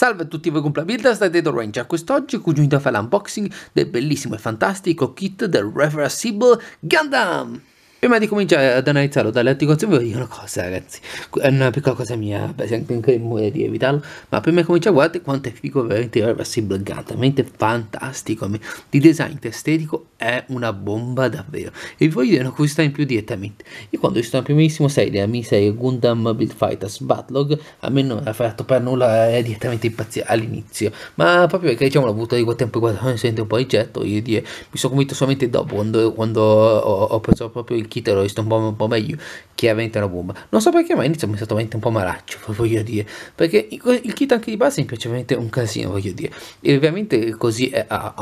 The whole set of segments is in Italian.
Salve a tutti voi compla state Dedo Ranger, quest'oggi continuiamo a fare l'unboxing del bellissimo e fantastico kit del Reversible Gundam! Prima di cominciare ad analizzarlo dalle articolazioni voglio dire una cosa ragazzi, è una piccola cosa mia, cercherei muore di evitarlo, ma prima di cominciare guardate quanto è figo veramente Reversi Black veramente fantastico, di design estetico è una bomba davvero. E vi voglio dire una curiosità in più direttamente, io quando ho visto la primissima serie della mia serie Gundam Build Fighters Batlog, a me non mi ha fatto per nulla è eh, direttamente impazzire all'inizio, ma proprio perché diciamo l'ho avuto di quel tempo e mi sente un po' di io dire, mi sono convinto solamente dopo quando, quando ho, ho preso proprio il kit l'ho visto un po', un po', meglio, chiaramente è una bomba. Non so perché, ma all'inizio mi è stato veramente un po' malaccio, voglio dire, perché il, kit anche di base mi piace veramente un casino, voglio dire, e veramente così ha,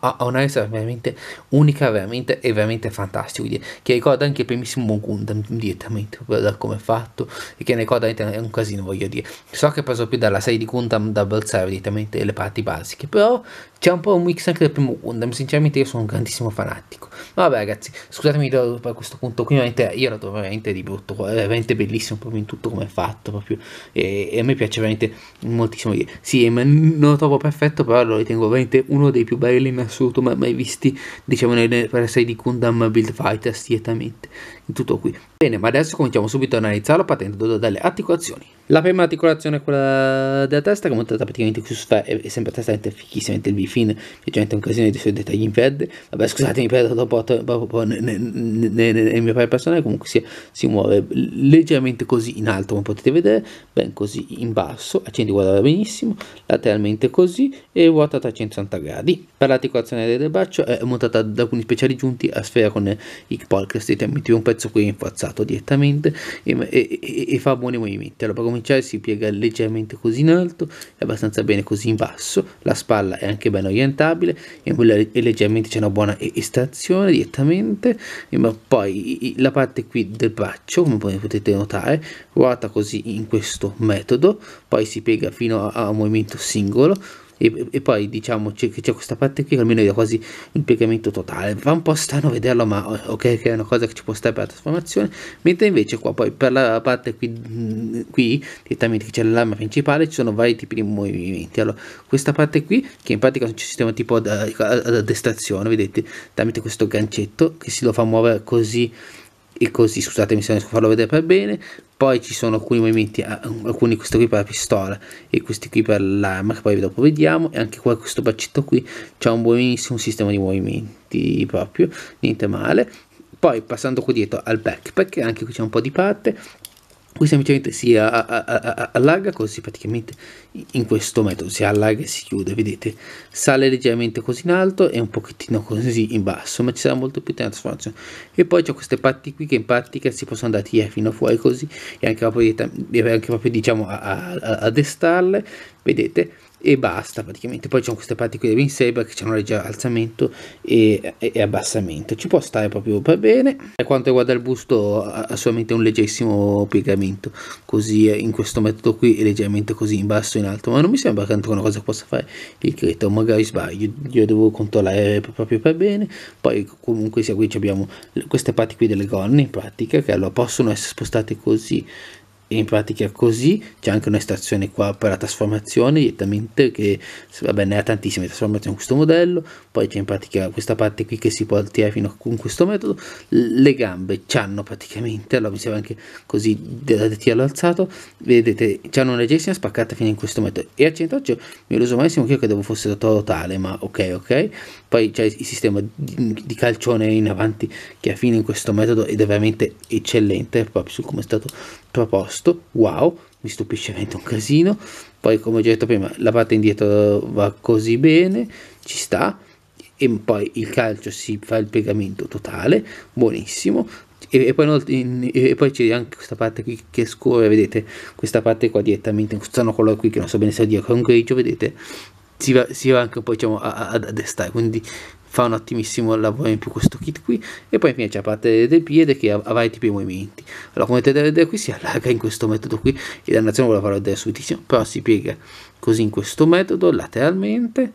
ha, una resa veramente unica, veramente, e veramente fantastico, dire, che ricorda anche il primissimo Gundam direttamente, da come è fatto, e che ne ricorda è un casino, voglio dire. So che è preso più dalla serie di Gundam Double 7 direttamente le parti basiche, però c'è un po' un mix anche del primo Gundam. Sinceramente, io sono un grandissimo fanatico. Vabbè, ragazzi, scusatemi per questo punto. Qui veramente io lo trovo veramente di brutto. veramente bellissimo proprio in tutto come è fatto. Proprio. E, e a me piace veramente moltissimo. Sì, ma non lo trovo perfetto, però lo ritengo veramente uno dei più belli in assoluto mai, mai visti. Diciamo nel, per essere di Gundam Build Fighter, certamente tutto qui. Bene, ma adesso cominciamo subito ad analizzarlo partendo dalle articolazioni. La prima articolazione è quella della testa, che è montata praticamente qui su sfera, è sempre testa è fichissima, il bifin, un casino dei suoi dettagli in verde. Vabbè, scusatemi, perdo dopo, dopo nel mio paio personale, comunque si, si, muove leggermente così in alto, come potete vedere, ben così in basso, accendi 100 benissimo, lateralmente così e ruotata a 360 gradi. Per l'articolazione del braccio è montata da alcuni speciali giunti a sfera con i polcresti, un pezzo pezzo qui infazzato direttamente e, e, e, e, fa buoni movimenti allora per cominciare si piega leggermente così in alto e abbastanza bene così in basso la spalla è anche ben orientabile e quella leggermente c'è una buona estrazione direttamente ma poi la parte qui del braccio come potete notare ruota così in questo metodo poi si piega fino a, a un movimento singolo e, e poi diciamo che c'è questa parte qui almeno è quasi il piegamento totale fa un po' strano vederlo ma ok che è una cosa che ci può stare per la trasformazione mentre invece qua poi per la parte qui, mm, qui direttamente che c'è l'arma principale ci sono vari tipi di movimenti allora questa parte qui che in pratica è un sistema tipo ad addestrazione vedete tramite questo gancetto che si lo fa muovere così e così scusatemi se non riesco a farlo vedere per bene poi ci sono alcuni movimenti ah, alcuni questo qui per la pistola e questi qui per l'arma che poi dopo vediamo e anche qua questo bacetto qui c'è un buonissimo sistema di movimenti proprio niente male poi passando qui dietro al backpack anche qui c'è un po' di parte qui semplicemente si a, a, a, allarga così praticamente in questo metodo si allarga e si chiude vedete sale leggermente così in alto e un pochettino così in basso ma ci sarà molto più transformazione e poi c'è queste parti qui che in pratica si possono andare via fino a fuori così e anche proprio, anche proprio diciamo a, a destarle vedete e basta praticamente poi c'è queste parti qui di Winsaber che hanno legge alzamento e, e, e, abbassamento ci può stare proprio per bene per quanto riguarda il busto ha solamente un leggerissimo piegamento così eh, in questo metodo qui è leggermente così in basso e in alto ma non mi sembra che una cosa possa fare il creto magari sbaglio io devo controllare proprio per bene poi comunque sia qui abbiamo queste parti qui delle gonne in pratica che allora possono essere spostate così e in pratica così c'è anche una stazione qua per la trasformazione direttamente che vabbè ne ha tantissime trasformazioni in questo modello poi c'è in pratica questa parte qui che si può tirare fino a, con questo metodo le gambe c'hanno praticamente allora mi serve anche così da tirarlo alzato vedete c'hanno una gestione spaccata fino in questo metodo e al centro c'è mi reso malissimo che io credevo fosse totale ma ok ok poi c'è il sistema di, di calcione in avanti che ha fine in questo metodo ed è veramente eccellente proprio su come è stato proposto, wow, mi stupisce veramente un casino, poi come ho detto prima la parte indietro va così bene, ci sta, e poi il calcio si fa il piegamento totale, buonissimo, e, e, poi, in, e poi, c'è anche questa parte qui che scorre, vedete, questa parte qua direttamente, in sono colore qui che non so bene se è con grigio, vedete, si va, si va, anche poi diciamo, a, a, a destare, quindi fa un attimissimo lavoro in più questo kit qui e poi infine c'è la parte del piede che ha, vari tipi di movimenti allora come potete vedere qui si allarga in questo metodo qui e ve la farò vedere subito però si piega così in questo metodo lateralmente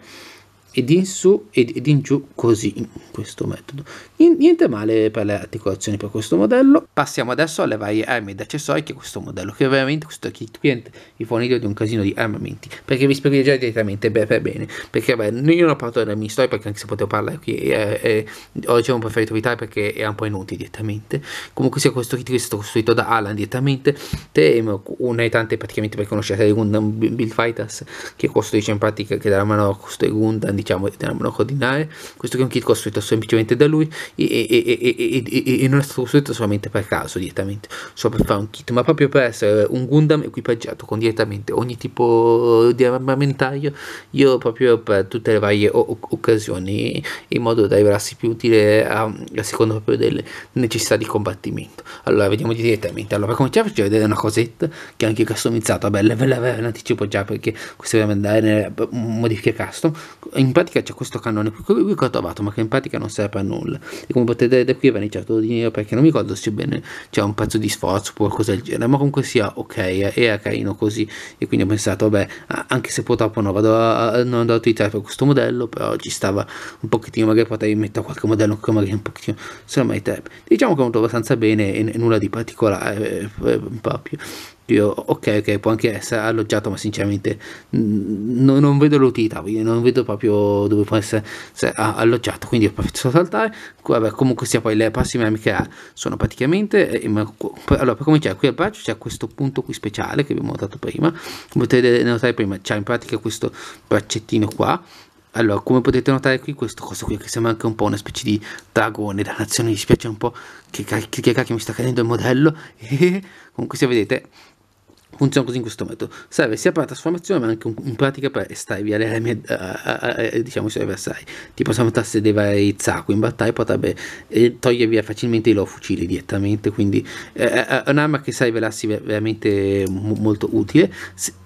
ed in su ed in giù così in questo metodo niente male per le articolazioni per questo modello passiamo adesso alle varie armi ed accessori che questo modello che ovviamente questo kit client vi fornito di un casino di armamenti perché vi spiego già direttamente beh, per bene perché beh, io non ho parlato della mia storia perché anche se potevo parlare qui eh, eh, oggi ho diciamo, preferito evitare perché era un po' inutile direttamente comunque sia questo kit che è stato costruito da Alan direttamente te una dei tante praticamente per conoscere Gundam Build Fighters che costruisce in pratica che dalla mano a costruire Gundam diciamo erano codinare questo che è un kit costruito semplicemente da lui e, e, e, non è stato costruito solamente per caso direttamente solo per fare un kit ma proprio per essere un Gundam equipaggiato con direttamente ogni tipo di armamentario io proprio per tutte le varie o- occasioni in modo da rivelarsi più utile a, a seconda proprio delle necessità di combattimento allora vediamo direttamente allora per cominciare faccio vedere una cosetta che anche io customizzato vabbè ve l'avevo in anticipo già perché questo dobbiamo andare nelle modifiche custom in pratica c'è questo cannone qui che ho trovato ma che in pratica non serve a nulla e come potete vedere da qui va iniziato di nero perché non mi ricordo se bene c'è un pezzo di sforzo o qualcosa del genere ma comunque sia ok era carino così e quindi ho pensato vabbè anche se purtroppo non vado a, non andrò a utilizzare per questo modello però ci stava un pochettino magari potevi mettere qualche modello che magari un pochettino se lo mai diciamo che è andato abbastanza bene e, e nulla di particolare eh, eh proprio io, ok, ok, può anche essere alloggiato, ma sinceramente no, non vedo l'utilità, non vedo proprio dove può essere alloggiato, quindi ho preferito saltare. Vabbè, comunque sia poi le passi che ha sono praticamente... Eh, ma, allora, per cominciare, qui al braccio c'è questo punto qui speciale che abbiamo notato prima, come potete notare prima, c'è in pratica questo braccettino qua, allora, come potete notare qui, questo coso qui che sembra anche un po' una specie di dragone, da nazione, mi dispiace un po' che, che cacchio mi sta cadendo il modello, e comunque se vedete funziona così in questo metodo serve sia per la trasformazione ma anche un, in pratica per stare via le armi a, a, a, diciamo i suoi avversari tipo se notasse dei vari Zaku in battaglia potrebbe eh, togliere via facilmente i loro fucili direttamente quindi eh, eh, eh è un'arma che sa rivelarsi veramente molto utile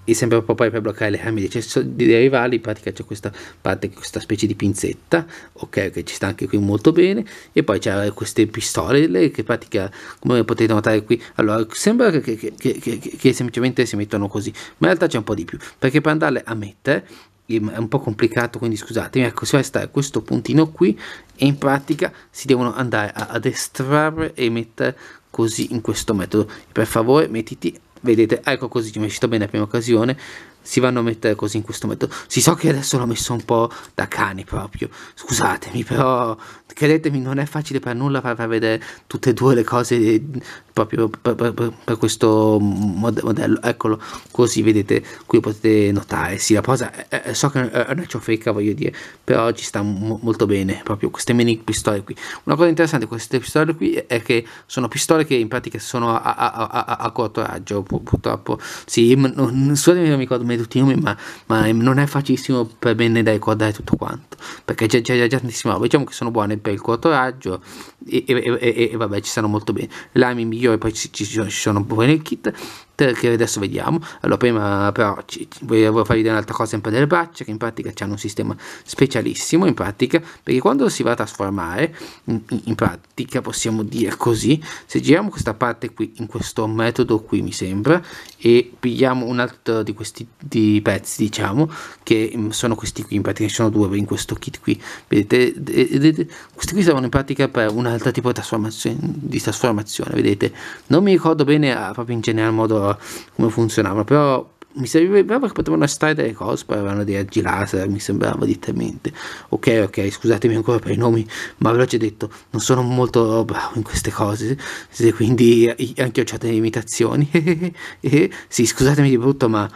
e sempre poi per bloccare le armi dei, rivali in pratica c'è questa parte questa specie di pinzetta ok che ci sta anche qui molto bene e poi c'è queste pistole che in pratica come potete notare qui allora sembra che, che, che, che, che semplicemente semplicemente si mettono così, ma in realtà c'è un po' di più, perché per andare a mettere è un po' complicato, quindi scusatemi, ecco, si resta questo puntino qui e in pratica si devono andare a, ad estrarre e mettere così in questo metodo. Per favore mettiti, vedete, ecco così, mi è uscito bene la prima occasione, si vanno a mettere così in questo metodo. Si so che adesso l'ho messo un po' da cani proprio, scusatemi, però credetemi non è facile per nulla far, vedere tutte e due le cose eh, proprio per, per, per questo modello. Eccolo, così vedete, qui potete notare, sì la posa è, è, so che è una ciofeca voglio dire, però ci sta molto bene proprio queste mini pistole qui. Una cosa interessante di queste pistole qui è che sono pistole che in pratica sono a, a, a, a corto raggio purtroppo, sì, non, scusatemi non mi ricordo me tutti i nomi, ma, ma non è facilissimo per me ne da tutto quanto, perché c'è già, già, già tantissimo. Diciamo che sono buone per il raggio, e, e, e, vabbè ci stanno molto bene lime migliore poi ci, ci, ci sono poi nel kit che adesso vediamo allora prima però ci, volevo farvi vedere un'altra cosa sempre delle braccia che in pratica hanno un sistema specialissimo in pratica perché quando si va a trasformare in, in, pratica possiamo dire così se giriamo questa parte qui in questo metodo qui mi sembra e pigliamo un altro di questi di pezzi diciamo che mm, sono questi qui in pratica ci sono due in questo kit qui vedete, vedete questi qui servono in pratica per una altro tipo di trasformazione, di trasformazione, vedete non mi ricordo bene ah, proprio in generale modo come funzionava però mi sembrava che potevano stare delle cose poi avevano dei raggi laser mi sembrava dittamente ok ok scusatemi ancora per i nomi ma ve l'ho già detto non sono molto bravo in queste cose quindi anche io ho delle limitazioni eh, sì scusatemi di brutto ma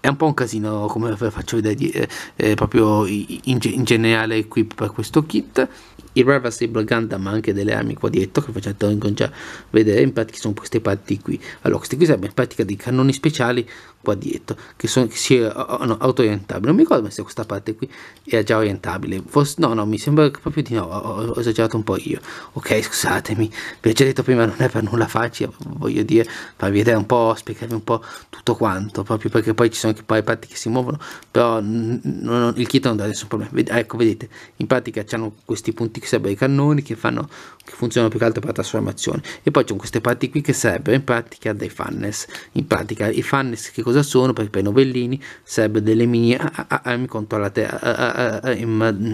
è un po' un casino come ve faccio vedere eh, eh proprio in, in generale qui per questo kit irreversible Gundam ma anche delle armi qua dietro che facciamo incominciare vedere in pratica sono queste parti qui allora queste qui sarebbero in pratica dei cannoni speciali qua dietro che sono che si, oh, eh, no, auto orientabili non mi ricordo se questa parte qui era già orientabile forse no no mi sembra proprio di no ho, ho esagerato un po' io ok scusatemi vi ho già detto prima non è per nulla facile voglio dire farvi vedere un po' spiegarvi un po' tutto quanto proprio perché poi ci sono anche poi parti che si muovono però non, non, il kit non dà nessun problema ecco vedete in pratica hanno questi punti che serve ai cannoni che, fanno, che funzionano più che altro per la trasformazione e poi c'è queste parti qui che servono in pratica dei funnels in pratica i funnels che cosa sono? per, per i novellini serve delle mini armi contro la te-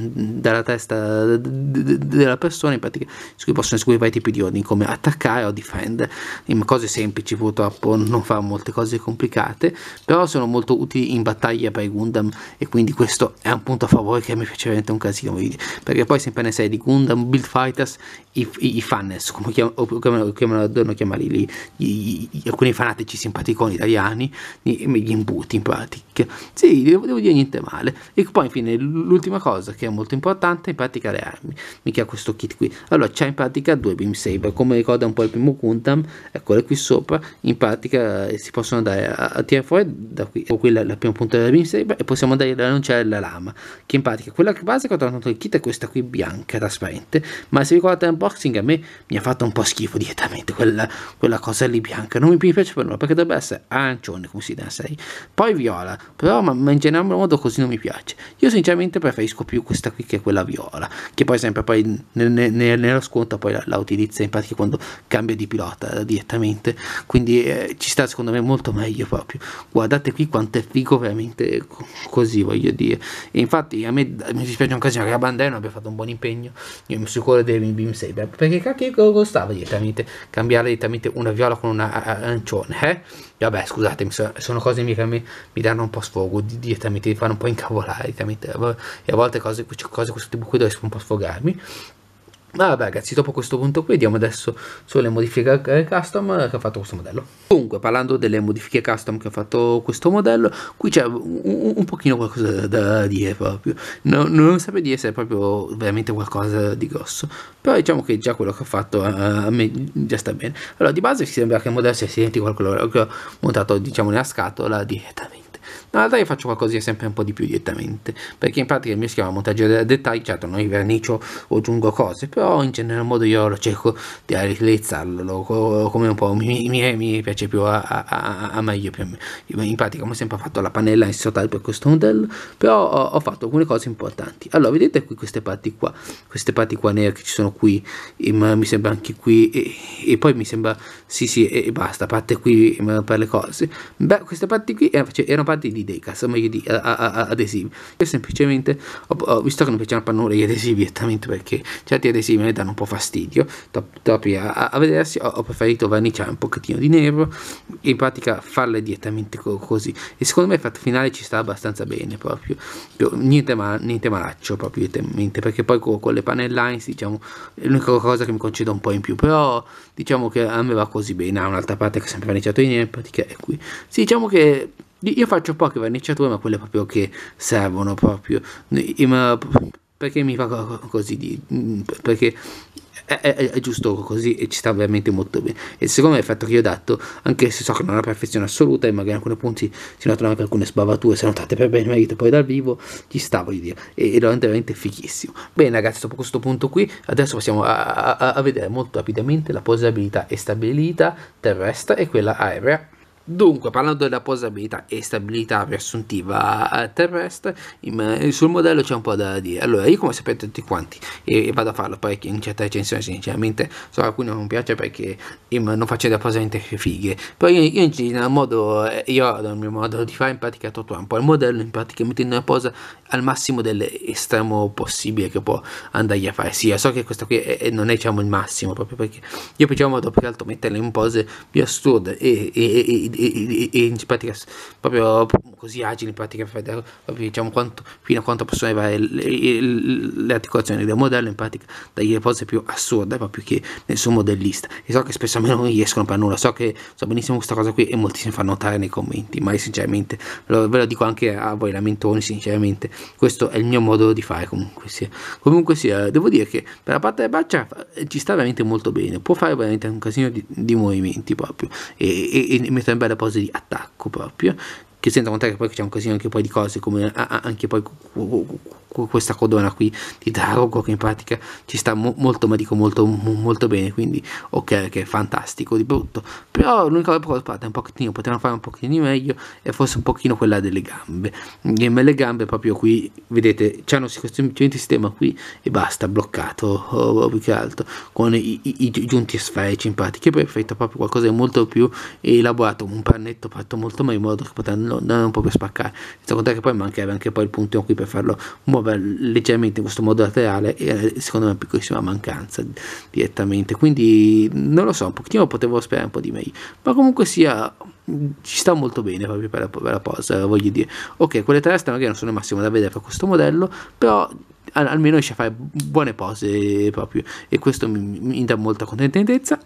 dalla testa della persona in pratica su cui possono eseguire vari tipi di ordini come attaccare o difendere in cose semplici purtroppo non fa molte cose complicate però sono molto utili in battaglia per i Gundam e quindi questo è un punto a favore che mi piace veramente un casino perché poi sempre ne sei di Kunde und Build Fighters i, i fans, come, chiam, come, come devono chiamarli lì, alcuni fanatici simpaticoni italiani, gli, imbuti in pratica. Sì, devo, devo, dire niente male. E poi infine l'ultima cosa che è molto importante, in pratica le armi, mica questo kit qui. Allora c'è in pratica due beam saber, come ricorda un po' il primo Gundam, eccole qui sopra, in pratica eh, si possono andare a, a tirare fuori da qui, o ecco, qui la, la prima punta della beam saber e possiamo andare ad annunciare la lama, che in pratica quella che base che ho trovato il kit è questa qui bianca, trasparente, ma se ricordate un po' unboxing a me mi ha fatto un po' schifo direttamente quella, quella cosa lì bianca non mi piace per nulla perché dovrebbe essere arancione come si dà 6 poi viola però ma, ma in generale modo così non mi piace io sinceramente preferisco più questa qui che quella viola che poi sempre poi ne, ne, ne, nello sconto poi la, la utilizza infatti quando cambia di pilota direttamente quindi eh, ci sta secondo me molto meglio proprio guardate qui quanto è figo veramente così voglio dire e infatti a me mi dispiace un casino che la bandera non abbia fatto un buon impegno io mi sicuro dei BIM 6 Sebeb, perché cacchio costava direttamente cambiare direttamente una viola con un arancione, eh? Vabbè, scusatemi, sono cose mica mi, mi danno un po' sfogo, direttamente mi fanno un po' incavolare, e a volte cose, cose questo tipo qui dove un po' sfogarmi, Vabbè ragazzi, dopo questo punto qui vediamo adesso sulle modifiche eh, custom eh, che ho fatto questo modello. Comunque, parlando delle modifiche custom che ho fatto questo modello, qui c'è un, un, pochino qualcosa da, dire proprio. No, non saprei di essere proprio veramente qualcosa di grosso, però diciamo che già quello che ho fatto eh, a me già sta bene. Allora, di base sembra che il modello sia identico a quello che ho montato, diciamo, nella scatola direttamente in realtà io faccio qualcosina sempre un po' di più direttamente perché in pratica il mio si chiama montaggio a dettagli certo non vernicio o aggiungo cose però in generale modo io lo cerco di realizzarlo come un po' mi, mi, mi piace più a, a, a, a, meglio per me in pratica come sempre ho fatto la pannella in sottile per questo modello però ho, ho, fatto alcune cose importanti allora vedete qui queste parti qua queste parti qua nere che ci sono qui ma mi sembra anche qui e, e poi mi sembra sì sì e basta parte qui per le cose beh queste parti qui eh, cioè, erano parti di quelli dei casamaglio adesivi io semplicemente ho, ho visto che non piacciono a gli adesivi direttamente perché certi adesivi mi danno un po' fastidio troppi a, a, vedersi ho, ho, preferito verniciare un pochettino di nero in pratica farle direttamente co così e secondo me il fatto finale ci sta abbastanza bene proprio niente, ma, niente malaccio proprio direttamente perché poi con, con le panellines diciamo è l'unica cosa che mi concedo un po' in più però diciamo che a me va così bene ha un'altra parte che è sempre verniciato di nero in pratica è qui sì diciamo che io faccio poche verniciature, ma quelle proprio che servono proprio. Perché mi fa così? Mm, perché è, è, è, giusto così e ci sta veramente molto bene. E secondo me effetto che io ho dato, anche se so che non è una perfezione assoluta e magari in alcuni punti si notano anche alcune sbavature, se notate per bene merito poi dal vivo, ci sta, voglio dire, e, è veramente fighissimo. Bene ragazzi, dopo questo punto qui, adesso passiamo a, a, a vedere molto rapidamente la posabilità e stabilità terrestre e quella aerea Dunque, parlando della posabilità e stabilità riassuntiva eh, terrestre, sul modello c'è un po' da dire. Allora, io come sapete tutti quanti, e, vado a farlo poi in certe recensioni, sinceramente, so a alcuni non piace perché non faccio da deposamente fighe. Però io, io in modo, eh, io nel mio modo di fare, in pratica tutto un po' il modello, in pratica in una posa al massimo dell'estremo possibile che può andargli a fare. Sì, io so che questo qui è, non è diciamo il massimo, proprio perché io diciamo vado più che altro metterla in pose più assurde e, e, e e, e, in pratica proprio così agili in pratica proprio, diciamo quanto, fino a quanto possono arrivare le, le, articolazioni del modello in pratica dagli cose più assurde proprio che nessun modellista e so che spesso a me non riescono per nulla so che so benissimo questa cosa qui e molti si fanno notare nei commenti ma sinceramente lo, ve lo dico anche a voi lamentoni sinceramente questo è il mio modo di fare comunque sia comunque sia devo dire che per la parte delle braccia eh, ci sta veramente molto bene può fare veramente un casino di, di movimenti proprio e, e, e mettere in bella quella posa di attacco proprio che senza contare che poi c'è un casino anche poi di cose come anche poi questa codona qui di Drago che in pratica ci sta mo molto ma dico molto molto bene quindi ok che è fantastico di brutto però l'unica cosa è un pochettino potevano fare un di meglio e forse un pochino quella delle gambe le gambe proprio qui vedete c'hanno semplicemente sistema qui e basta bloccato o oh, oh, più che altro con i, i, i giunti sferici in pratica è perfetto proprio qualcosa di molto più elaborato un pannetto fatto molto ma in modo che potranno andare un po' per spaccare secondo te che poi mancherebbe anche poi il punto qui per farlo muovere muoveva leggermente in questo modo laterale era secondo me è una piccolissima mancanza direttamente quindi non lo so un pochino potevo sperare un po' di meglio ma comunque sia ci sta molto bene proprio per la, per la posa voglio dire ok quelle terrestre magari non sono il massimo da vedere per questo modello però almeno riesce a fare buone pose proprio e questo mi, mi dà molta contentezza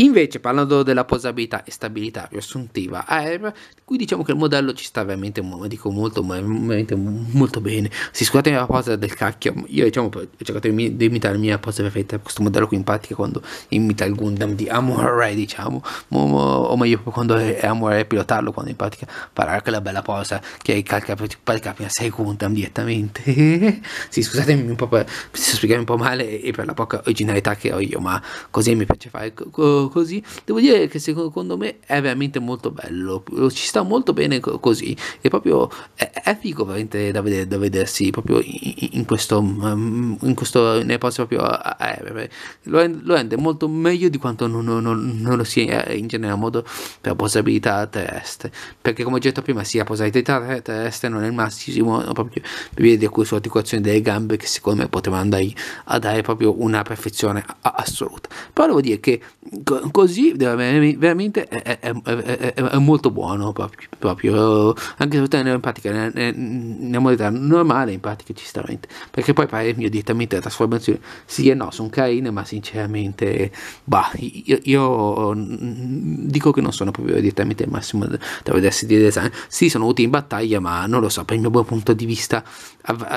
Invece, parlando della posabilità e stabilità riassuntiva AR, eh, qui diciamo che il modello ci sta veramente, dico molto, veramente molto bene. Si scusatemi la posa del cacchio, io diciamo ho cercato di imitare la mia posa perfetta, questo modello qui in pratica quando imita il Gundam di Amore, diciamo, o meglio quando è Amore a pilotarlo, quando in pratica farà quella bella posa che calca per il prima 6 Gundam direttamente. sì, scusatemi un po' per, se spiegare un po' male e per la poca originalità che ho io, ma così mi piace fare così, devo dire che secondo me è veramente molto bello, ci sta molto bene così, è proprio è, è figo veramente da, vedere, da vedersi proprio in, in, questo, mm, in questo nei posti proprio eh, lo, rende molto meglio di quanto non, non, non lo sia eh, in generale modo per posabilità terrestre, perché come ho detto prima sia sì, posabilità terrestre non è il massimo proprio per via di alcune sull'articolazione delle gambe che secondo me poteva andare a dare proprio una perfezione assoluta, però devo dire che così veramente è, è, è, è molto buono proprio, proprio anche se in pratica nella modalità normale in pratica ci sta veramente perché poi pare il mio direttamente la trasformazione sì e no sono carine ma sinceramente bah io, io dico che non sono proprio direttamente il massimo da vedersi di design sì sono utili in battaglia ma non lo so per il mio buon punto di vista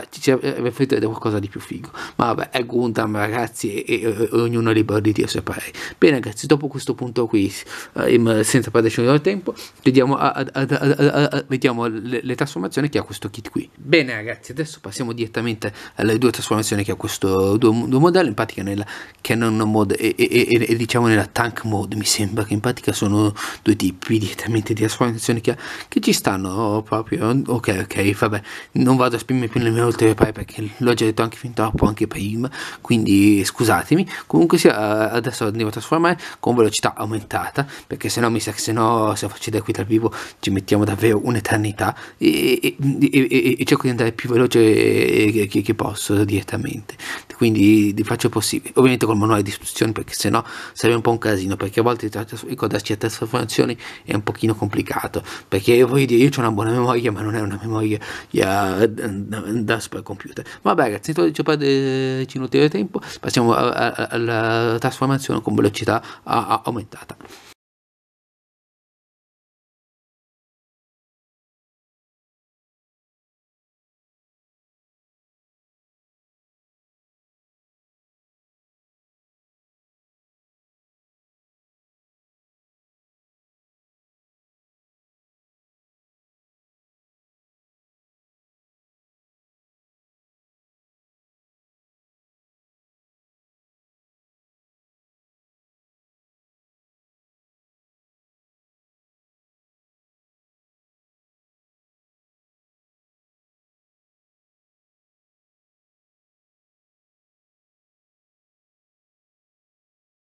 ci avrei eh, preferito qualcosa di più figo ma vabbè è Gundam ragazzi e, e, e ognuno è libero di dire se pare bene ragazzi ragazzi dopo questo punto qui eh, senza perdere del tempo vediamo, a, a, a, vediamo le, le, trasformazioni che ha questo kit qui bene ragazzi adesso passiamo direttamente alle due trasformazioni che ha questo due, due modello in pratica nella cannon mode e, e, e, e, diciamo nella tank mode mi sembra che in pratica sono due tipi direttamente di trasformazioni che, che ci stanno oh, proprio ok ok vabbè non vado a spingere più nelle mie ulteriori pare perché l'ho già detto anche fin troppo anche prima quindi scusatemi comunque sia eh, adesso andiamo a trasformare con velocità aumentata perché se no mi sa che se no se faccio da qui dal vivo ci mettiamo davvero un'eternità e, e, e, e cerco di andare più veloce che, che, posso direttamente quindi faccio il possibile ovviamente col manuale di istruzioni perché se no sarebbe un po' un casino perché a volte ricordarci a trasformazioni è un pochino complicato perché io voglio dire io ho una buona memoria ma non è una memoria eh, da, da super computer vabbè ragazzi intanto ci ho perderci tempo passiamo alla trasformazione con velocità aumentata.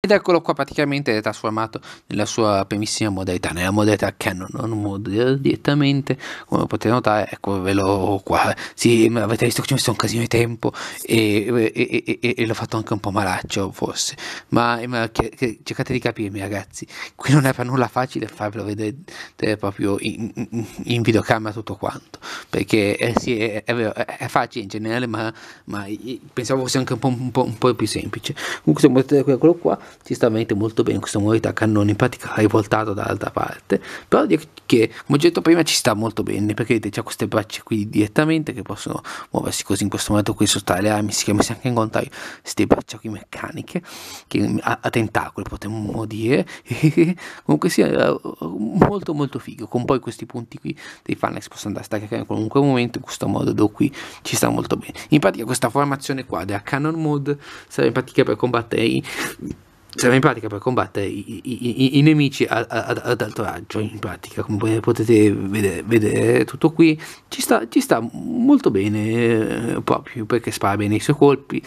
ed eccolo qua praticamente è trasformato nella sua primissima modalità, nella modalità Canon, non mode direttamente, come potete notare, ecco ve lo qua, sì, avete visto che ci ho messo un casino di tempo e, e, e, e l'ho fatto anche un po' malaccio forse, ma, eh, ma che, che, cercate di capirmi ragazzi, qui non è per nulla facile farvelo vedere proprio in, in, in videocamera tutto quanto, perché eh, sì, è, è, vero, è, è, facile in generale, ma, ma pensavo fosse anche un po', un po', un po più semplice. Comunque se potete quello qua, sta veramente molto bene questa modalità cannone in pratica hai voltato dall'altra parte però dire che come ho detto prima ci sta molto bene perché vedete c'ha queste braccia qui direttamente che possono muoversi così in questo modo qui sotto le armi si chiama anche in contrario queste braccia qui meccaniche che a, a tentacoli potremmo dire comunque sia sì, eh, molto molto figo con poi questi punti qui dei funnel che possono andare a staccare in qualunque momento in questo modo qui ci sta molto bene in pratica questa formazione qua della cannon mode serve in pratica per combattere i Serve in pratica per combattere i, i, i, i nemici ad, ad, ad, alto raggio, in pratica, come potete vedere, vedere tutto qui, ci sta, ci sta molto bene eh, proprio perché spara bene i suoi colpi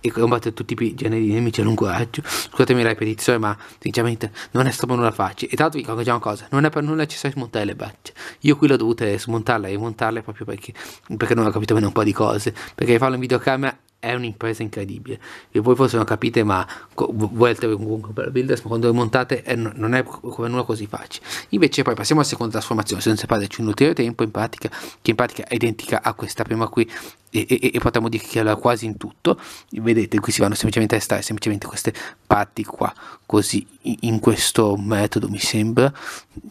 e combatte tutti i generi di nemici a lungo raggio. Scusatemi la ripetizione, ma sinceramente non è stato nulla facile. E tra l'altro vi ricordo già una cosa, non è per nulla necessario smontare le braccia. Io qui l'ho dovuta smontarla e rimontarla proprio perché, perché non ho capito bene un po' di cose, perché farlo in videocamera è un'impresa incredibile che voi forse non capite ma co- voi avete comunque per builders ma quando le montate eh, non è come nulla così facile invece poi passiamo alla seconda trasformazione senza perderci un ulteriore tempo in pratica che in pratica è identica a questa prima qui e, e, e potremmo dire che è quasi in tutto vedete qui si vanno semplicemente a stare semplicemente queste parti qua così in questo metodo mi sembra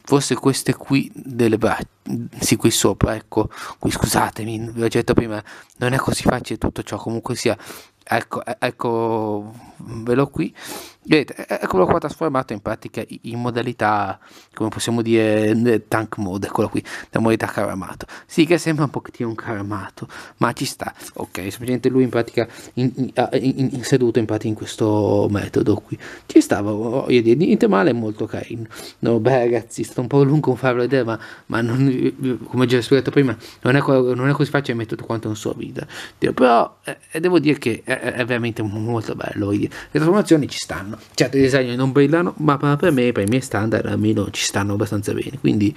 forse queste qui delle braccia sì qui sopra ecco qui scusatemi vi ho detto prima non è così facile tutto ciò comunque sia ecco, ecco velo qui vedete eccolo qua trasformato in pratica in modalità come possiamo dire tank mode eccolo qui la modalità caramato armato sì che sembra un pochettino un caro ma ci sta ok semplicemente lui in pratica in, in, in, in seduto in pratica in questo metodo qui ci stava oh, oh, voglio dire niente male molto carino no beh ragazzi è stato un po' lungo farlo vedere ma, ma non, come già spiegato prima non è, non è così facile il metodo quanto non so video però eh, eh, devo dire che eh, è, veramente molto bello. Le trasformazioni ci stanno. Certo, i design non brillano, ma per me, per i miei standard, almeno ci stanno abbastanza bene. Quindi,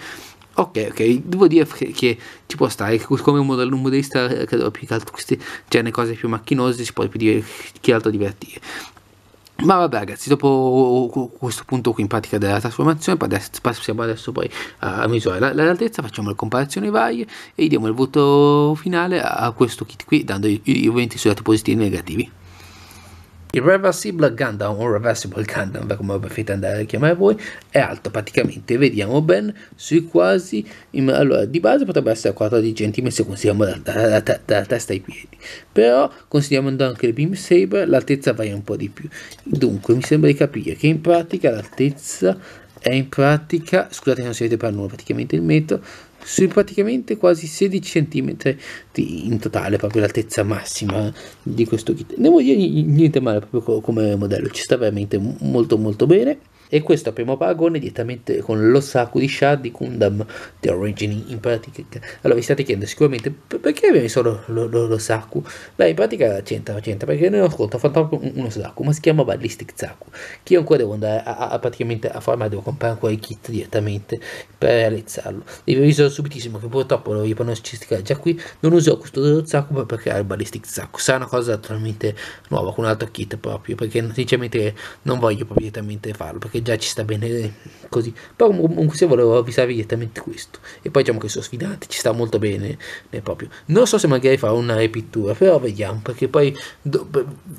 ok, ok, devo dire che, che ci può stare. Come un, modello, un modellista, credo più che altro queste cioè, le cose più macchinose si può più dire che altro divertire. Ma vabbè ragazzi, dopo questo punto qui in pratica della trasformazione, passiamo adesso poi a misurare l'altezza, facciamo le comparazioni varie e diamo il voto finale a questo kit qui, dando i, i, sui lati positivi e negativi. Irreversible Gundam o Reversible Gundam, come preferite andare a chiamare voi, è alto praticamente, vediamo ben, sui quasi, allora di base potrebbe essere 14 cm se consideriamo la, la, la, la, testa ai piedi, però considerando anche il Beam Saber l'altezza varia un po' di più, dunque mi sembra di capire che in pratica l'altezza è in pratica, scusate se non si vede per nulla praticamente il metro, simpaticamente quasi 16 cm in totale, proprio l'altezza massima di questo kit. Devo dire niente male proprio come modello, ci sta veramente molto molto bene e questo a primo paragone direttamente con l'Osaku di Shah di Kundam The Origin in pratica allora vi state chiedendo sicuramente perché abbiamo solo l'Osaku beh in pratica c'entra c'entra perché noi non ho fatto uno un ma si chiama Ballistic Zaku che io ancora devo andare a, a, a praticamente a fare ma devo comprare ancora i kit direttamente per realizzarlo e vi avviso subitissimo che purtroppo la ripanoscistica già qui non uso questo dello Zaku per creare il Ballistic Zaku sarà una cosa totalmente nuova con un altro kit proprio perché sinceramente non voglio proprio direttamente farlo perché già ci sta bene eh, così. Però comunque se volevo avvisarvi direttamente questo. E poi diciamo che sono sfidante, ci sta molto bene nel proprio. Non so se magari farò una ripittura, però vediamo, perché poi, do,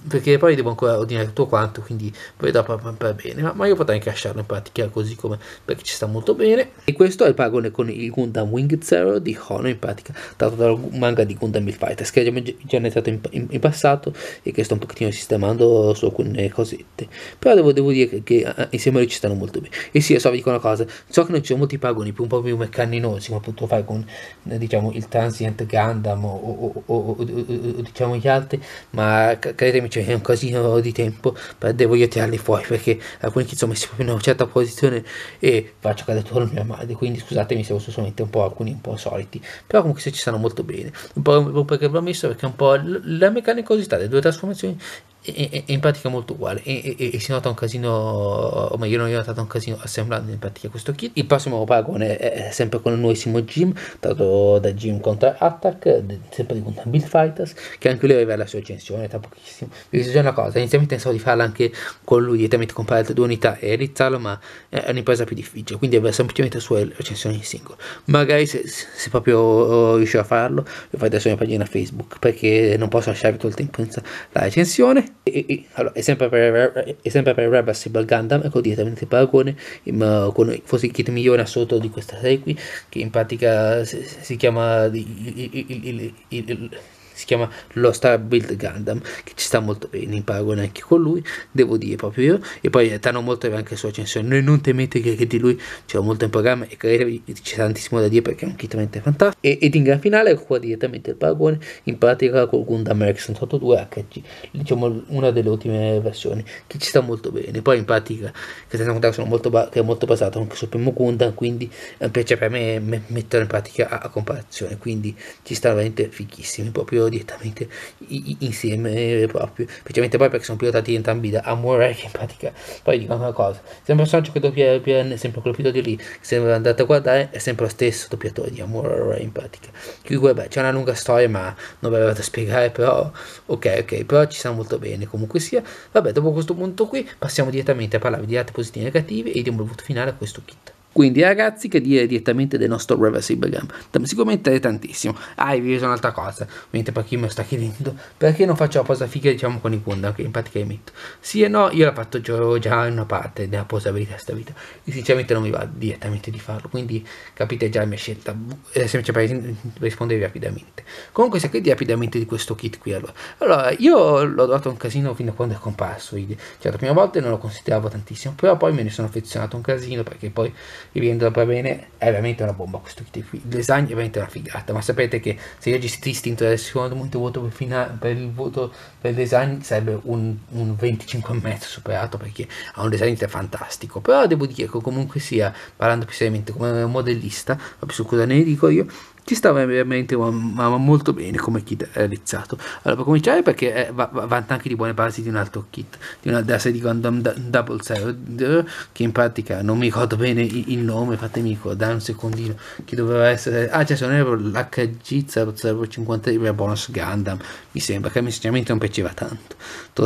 perché poi devo ancora ordinare tutto quanto, quindi vedo per bene. Ma, ma, io potrei anche lasciarlo in pratica così come perché ci sta molto bene. E questo è il paragone con il Gundam Wing Zero di Hono in pratica, tratto dal manga di Gundam Bill Fighters, che abbiamo già iniziato in, in, in, passato e che sto un pochettino sistemando su alcune cosette. Però devo, devo dire che, che eh, insieme gemelli ci stanno molto bene. E sì, adesso vi dico una cosa, so che non ci sono molti paragoni un po' più meccanninosi, come appunto fai con, eh, diciamo, il Transient Gundam o, o, o, o diciamo gli altri, ma credetemi c'è un casino di tempo, per devo io tirarli fuori, perché alcuni che sono messi proprio in una certa posizione e faccio cadere tutto la mia madre, quindi scusatemi se sono solamente un po' alcuni un po' soliti, però comunque se ci stanno molto bene. Un po' perché l'ho messo, perché un po' la meccanicosità delle due trasformazioni è, è, è in pratica molto uguale e, e, e, si nota un casino, o meglio non ho notato un casino assemblando in pratica questo kit. Il prossimo paragone è sempre con il nuovissimo Jim, dato da Jim contro Attack, sempre di Gundam Build Fighters, che anche lui aveva la sua recensione tra pochissimo. Vi dico una cosa, inizialmente pensavo di farla anche con lui, direttamente comprare altre due unità e realizzarlo, ma è un'impresa più difficile, quindi aveva semplicemente la sua recensioni in singolo. Magari se, se proprio oh, riuscirò a farlo, lo fate sulla mia pagina Facebook, perché non posso lasciarvi tutto il tempo senza la recensione. E, e, allora, è sempre per, è sempre per Reversible Gundam, ecco direttamente il paragone ma con forse il kit migliore assoluto di questa serie qui, che in pratica si, si chiama il, il, il, il si chiama lo Star Build Gundam che ci sta molto bene in paragone anche con lui devo dire proprio io e poi eh, Tano molto anche su recensione noi non temete che, che di lui c'è molto in programma e credetevi c'è tantissimo da dire perché è un kit veramente fantastico e, ed in gran finale qua direttamente il paragone in pratica con Gundam Rex 182 HG diciamo una delle ultime versioni che ci sta molto bene poi in pratica che sono molto, che è molto basato anche sul primo Gundam quindi è un piacere per me metterlo in pratica a, a comparazione quindi ci sta veramente fighissimi proprio direttamente insieme eh, proprio, specialmente poi perché sono pilotati entrambi da Amore che in pratica, poi dico una cosa, sempre il personaggio che doppia PN, sempre quel di lì, che sembra andato a guardare, è sempre lo stesso doppiatore di Amore in pratica, qui vabbè c'è una lunga storia ma non ve l'avevo da spiegare però, ok ok, però ci sta molto bene comunque sia, vabbè dopo questo punto qui passiamo direttamente a parlare di dati positivi e negativi e diamo il voto finale a questo kit. Quindi ragazzi, che dire direttamente del nostro reversible gum? Sicuramente è tantissimo. Ah, vi è un'altra cosa. Mentre per chi me lo sta chiedendo, perché non faccio la posa figa diciamo con i Gundam, che in pratica metto Sì e no, io l'ho fatto già in una parte della posabilità sta vita. E sinceramente non mi va direttamente di farlo, quindi capite già la mia scelta. È eh, semplice per rispondere rapidamente. Comunque se credi rapidamente di questo kit qui allora. Allora, io l'ho dato un casino fino a quando è comparso. Cioè la prima volta non lo consideravo tantissimo, però poi me ne sono affezionato un casino perché poi rivedendo da bene, è veramente una bomba questo kit qui. Il design è veramente una figata, ma sapete che se io aggiustassi istinto del secondo momento voto per, finale, per il voto per il design sarebbe un, un mezzo superato perché ha un design fantastico. Però devo dire che comunque sia, parlando più seriamente come modellista, ma più su cosa ne dico io, ci sta veramente ma, ma molto bene come kit realizzato. Allora, per cominciare, perché eh, va, va, vanta anche di buone basi di un altro kit, di una della serie di Gundam Double Server che in pratica non mi ricordo bene il, il nome, fatemi ricordare un secondino, che doveva essere... Ah, c'è cioè, se non l'HG0050 Bonus Gundam, mi sembra, che a me sinceramente non piaceva tanto,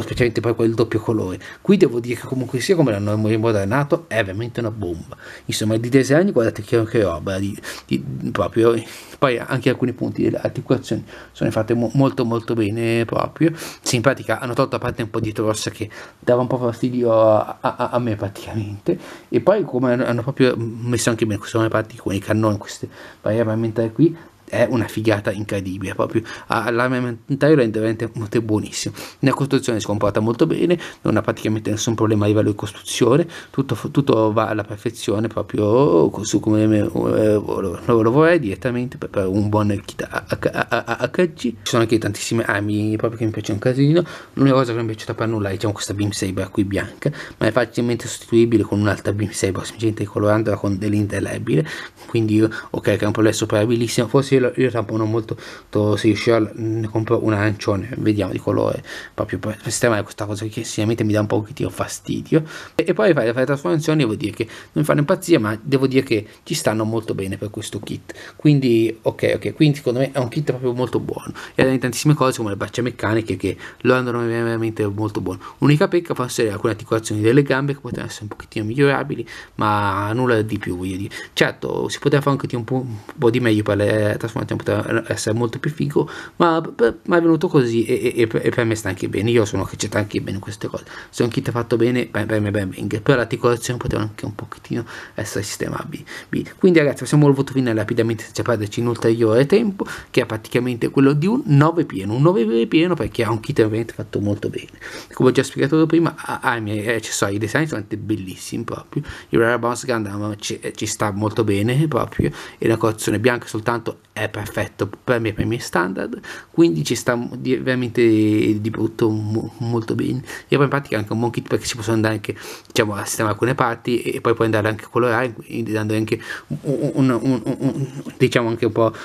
specialmente poi quel doppio colore. Qui devo dire che comunque sia come l'hanno rimodernato, è veramente una bomba. Insomma, di design guardate che, che roba, di, di, proprio poi anche alcuni punti delle articolazioni sono fatte mo- molto molto bene proprio simpatica hanno tolto a parte un po' di torsa che dava un po' fastidio a, a, a me praticamente e poi come hanno, proprio messo anche bene queste parti con i cannoni queste varie armamentari qui è una figata incredibile proprio all'armamentario ah, è veramente buonissimo nella costruzione si comporta molto bene non ha praticamente nessun problema a livello di costruzione tutto, tutto va alla perfezione proprio oh, su come eh, lo, lo vorrei direttamente per, per un buon HG ci sono anche tantissime armi proprio che mi piace un casino l'unica cosa che mi è piaciuta per nulla è diciamo questa beam saber qui bianca ma è facilmente sostituibile con un'altra beam saber semplicemente colorandola con dell'indelebile quindi ok che è un problema superabilissimo forse io, io tampono molto Seashell ne compro un arancione vediamo di colore proprio per sistemare questa cosa che sicuramente mi dà un pochettino fastidio e, e poi fare, fare trasformazioni vuol dire che non mi fanno impazzire ma devo dire che ci stanno molto bene per questo kit quindi ok ok quindi secondo me è un kit proprio molto buono e ha tantissime cose come le braccia meccaniche che lo rendono veramente molto buono unica pecca forse è alcune articolazioni delle gambe che potrebbero essere un pochettino migliorabili ma nulla di più voglio dire certo si poteva fare anche un po', di meglio per le trasformazioni trasformato in poteva er, essere molto più figo, ma, ma è venuto così e, e, e, per me sta anche bene. Io sono che c'è anche bene queste cose. Se un kit è fatto bene, per me ben venga però l'articolazione poteva anche un pochettino essere sistemabile. Quindi ragazzi, passiamo al voto finale rapidamente senza perderci in ulteriore tempo, che è praticamente quello di un 9 pieno, un 9 pieno perché ha un kit veramente fatto molto bene. Come ho già spiegato prima, ha i miei accessori, i design sono bellissimi proprio. Il Rare Bounce Gundam ci, ci sta molto bene proprio, e la colazione bianca soltanto è perfetto per me, per i miei standard, quindi ci sta veramente di brutto mo, molto bene. E poi in pratica è anche un buon kit perché si possono andare anche diciamo, a sistemare alcune parti e poi puoi andare anche a colorare, dando anche un, un, un, un diciamo anche un po'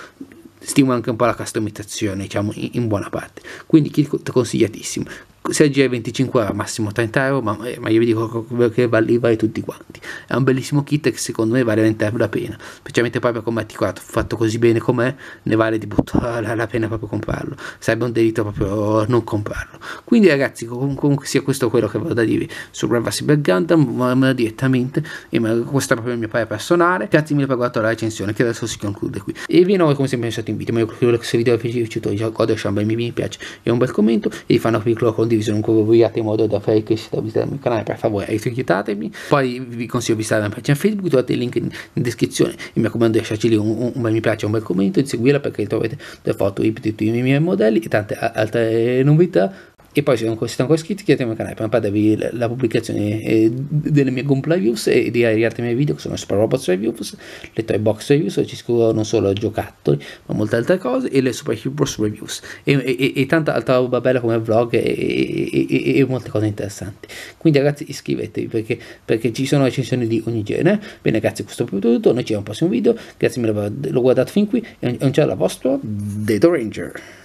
stimola anche un po' la customizzazione, diciamo, in, in buona parte. Quindi kit consigliatissimo se aggira ai 25 euro, massimo 30 euro, ma, eh, ma io vi dico che vale, vale tutti quanti. È un bellissimo kit che secondo me vale 20 la pena, specialmente proprio come articolato, fatto così bene com'è, ne vale di buttare la pena proprio comprarlo. Sarebbe un delitto proprio non comprarlo. Quindi ragazzi, comunque sia questo quello che avevo da dirvi su Brava Cyber Gundam, direttamente, questo è proprio il mio parere personale. Grazie mille per guardare la recensione, che adesso si conclude qui. E vi nuovo come sempre lasciate in video, ma io credo che se il video vi è piaciuto, già di lasciare un bel mi piace e un bel commento, e vi fanno piccolo con condivisione in cui vogliate in modo da fare crescere la visita mio canale per favore aiutatemi poi vi consiglio di visitare la mia pagina Facebook trovate il link in, in descrizione e mi raccomando lasciarci lì un, un, un, bel mi piace un bel commento e seguirla perché trovate delle foto di tutti i miei modelli e tante altre novità e poi se non siete ancora iscritti chiedetemi al canale per non perdervi la pubblicazione eh, delle mie gameplay reviews e di altri miei video che sono Super Robots Reviews, le Toy Box Reviews dove ci scrivo non solo giocattoli ma molte altre cose e le Super Heroes Reviews e, e, e tanta altra roba bella come vlog e, e, molte cose interessanti quindi ragazzi iscrivetevi perché, perché ci sono recensioni di ogni genere bene ragazzi questo è tutto noi ci vediamo al prossimo video grazie mille per averlo guardato fin qui e un, un ciao alla vostra Data Ranger